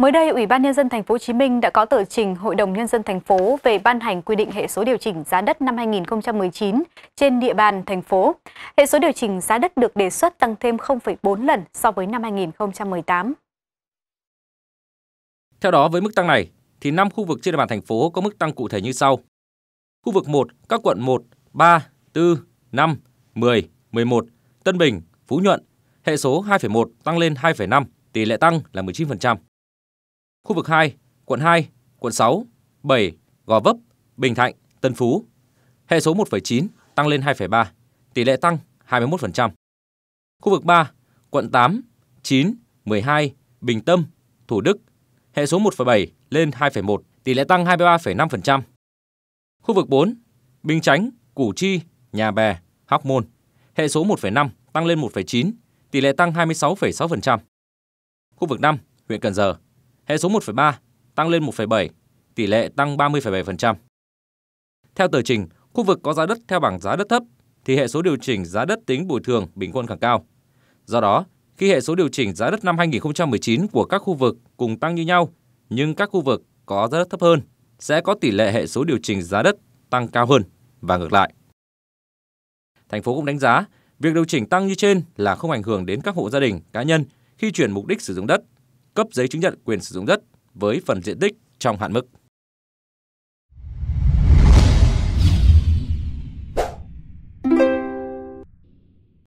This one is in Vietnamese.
Mới đây, Ủy ban nhân dân thành phố Hồ Chí Minh đã có tờ trình Hội đồng nhân dân thành phố về ban hành quy định hệ số điều chỉnh giá đất năm 2019 trên địa bàn thành phố. Hệ số điều chỉnh giá đất được đề xuất tăng thêm 0,4 lần so với năm 2018. Theo đó, với mức tăng này thì 5 khu vực trên địa bàn thành phố có mức tăng cụ thể như sau. Khu vực 1, các quận 1, 3, 4, 5, 10, 11, Tân Bình, Phú Nhuận, hệ số 2,1 tăng lên 2,5, tỷ lệ tăng là 19% khu vực 2, quận 2, quận 6, 7, Gò Vấp, Bình Thạnh, Tân Phú. Hệ số 1,9 tăng lên 2,3, tỷ lệ tăng 21%. Khu vực 3, quận 8, 9, 12, Bình Tâm, Thủ Đức. Hệ số 1,7 lên 2,1, tỷ lệ tăng 23,5%. Khu vực 4, Bình Chánh, Củ Chi, Nhà Bè, Hóc Môn. Hệ số 1,5 tăng lên 1,9, tỷ lệ tăng 26,6%. Khu vực 5, huyện Cần Giờ. Hệ số 1,3 tăng lên 1,7, tỷ lệ tăng 30,7%. Theo tờ trình, khu vực có giá đất theo bảng giá đất thấp thì hệ số điều chỉnh giá đất tính bồi thường bình quân càng cao. Do đó, khi hệ số điều chỉnh giá đất năm 2019 của các khu vực cùng tăng như nhau, nhưng các khu vực có giá đất thấp hơn sẽ có tỷ lệ hệ số điều chỉnh giá đất tăng cao hơn và ngược lại. Thành phố cũng đánh giá, việc điều chỉnh tăng như trên là không ảnh hưởng đến các hộ gia đình, cá nhân khi chuyển mục đích sử dụng đất cấp giấy chứng nhận quyền sử dụng đất với phần diện tích trong hạn mức.